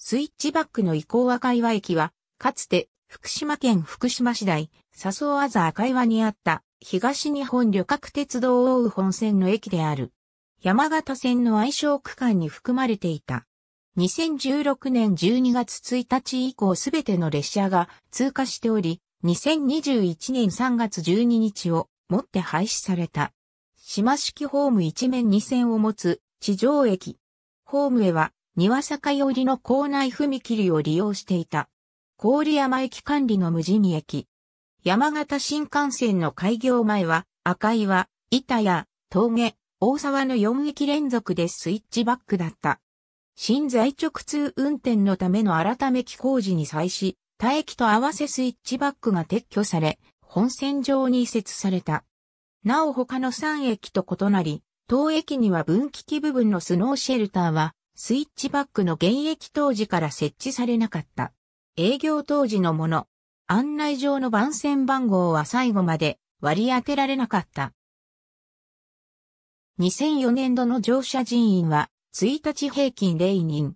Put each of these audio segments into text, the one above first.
スイッチバックの移行赤岩駅は、かつて福島県福島市内、笹生あざ赤岩にあった東日本旅客鉄道を追う本線の駅である。山形線の愛称区間に含まれていた。2016年12月1日以降すべての列車が通過しており、2021年3月12日をもって廃止された。島式ホーム一面2線を持つ地上駅。ホームへは庭坂寄りの校内踏切を利用していた。郡山駅管理の無人駅。山形新幹線の開業前は、赤岩、板谷、峠、大沢の4駅連続でスイッチバックだった。新在直通運転のための改め機工事に際し、他駅と合わせスイッチバックが撤去され、本線上に移設された。なお他の3駅と異なり、当駅には分岐器部分のスノーシェルターはスイッチバックの現役当時から設置されなかった。営業当時のもの。案内上の番線番号は最後まで割り当てられなかった。2004年度の乗車人員は1日平均0人。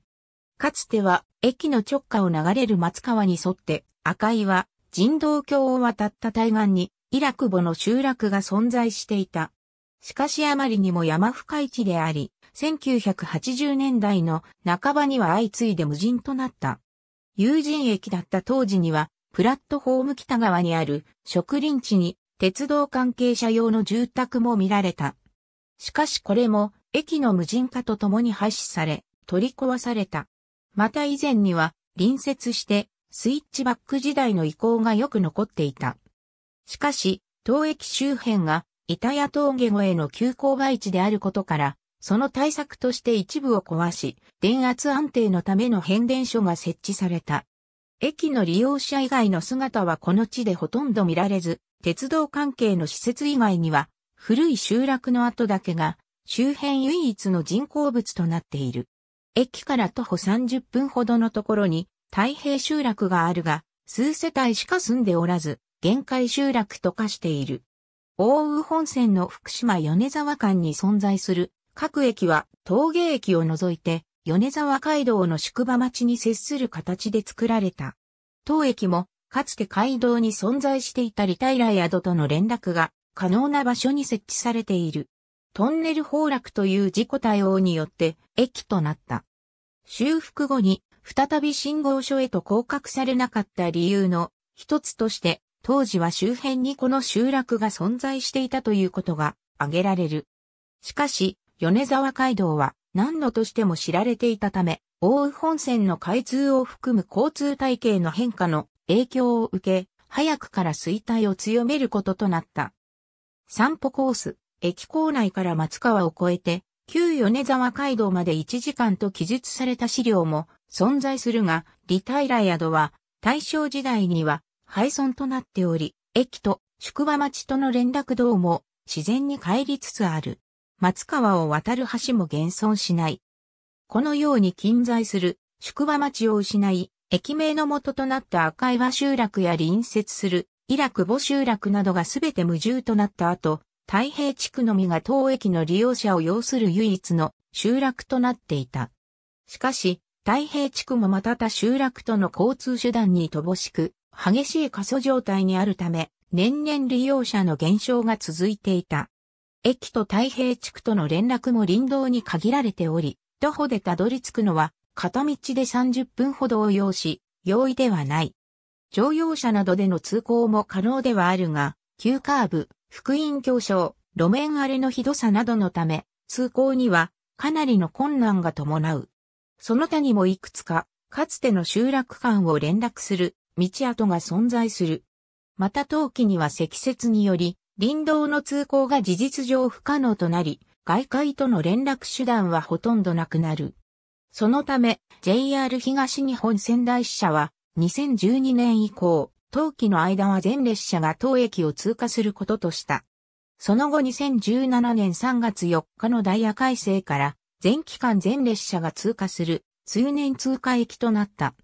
かつては駅の直下を流れる松川に沿って赤井は人道橋を渡った対岸にイラクボの集落が存在していた。しかしあまりにも山深い地であり、1980年代の半ばには相次いで無人となった。有人駅だった当時には、プラットホーム北側にある植林地に鉄道関係者用の住宅も見られた。しかしこれも駅の無人化とともに廃止され、取り壊された。また以前には隣接してスイッチバック時代の遺構がよく残っていた。しかし、当駅周辺が板谷峠越えの急勾配地であることから、その対策として一部を壊し、電圧安定のための変電所が設置された。駅の利用者以外の姿はこの地でほとんど見られず、鉄道関係の施設以外には、古い集落の跡だけが、周辺唯一の人工物となっている。駅から徒歩30分ほどのところに、太平集落があるが、数世帯しか住んでおらず、限界集落と化している。奥羽本線の福島米沢間に存在する各駅は峠駅を除いて米沢街道の宿場町に接する形で作られた。当駅もかつて街道に存在していたリタイラ宿との連絡が可能な場所に設置されている。トンネル崩落という事故対応によって駅となった。修復後に再び信号所へと降格されなかった理由の一つとして当時は周辺にこの集落が存在していたということが挙げられる。しかし、米沢街道は何度としても知られていたため、奥羽本線の開通を含む交通体系の変化の影響を受け、早くから衰退を強めることとなった。散歩コース、駅構内から松川を越えて、旧米沢街道まで1時間と記述された資料も存在するが、リタラ平宿は大正時代には廃村となっており、駅と宿場町との連絡道も自然に帰りつつある。松川を渡る橋も現存しない。このように近在する宿場町を失い、駅名の元となった赤岩集落や隣接するイラク母集落などが全て無住となった後、太平地区のみが当駅の利用者を要する唯一の集落となっていた。しかし、太平地区もまた他集落との交通手段に乏しく、激しい過疎状態にあるため、年々利用者の減少が続いていた。駅と太平地区との連絡も林道に限られており、徒歩でたどり着くのは、片道で30分ほどを要し、容易ではない。乗用車などでの通行も可能ではあるが、急カーブ、福音教書、路面荒れのひどさなどのため、通行にはかなりの困難が伴う。その他にもいくつか、かつての集落間を連絡する道跡が存在する。また冬季には積雪により、林道の通行が事実上不可能となり、外界との連絡手段はほとんどなくなる。そのため、JR 東日本仙台支社は、2012年以降、冬季の間は全列車が当駅を通過することとした。その後2017年3月4日のダイヤ改正から、全期間全列車が通過する、通年通過駅となった。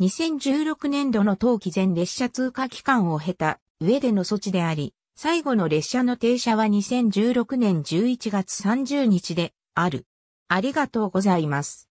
2016年度の冬季全列車通過期間を経た上での措置であり、最後の列車の停車は2016年11月30日である。ありがとうございます。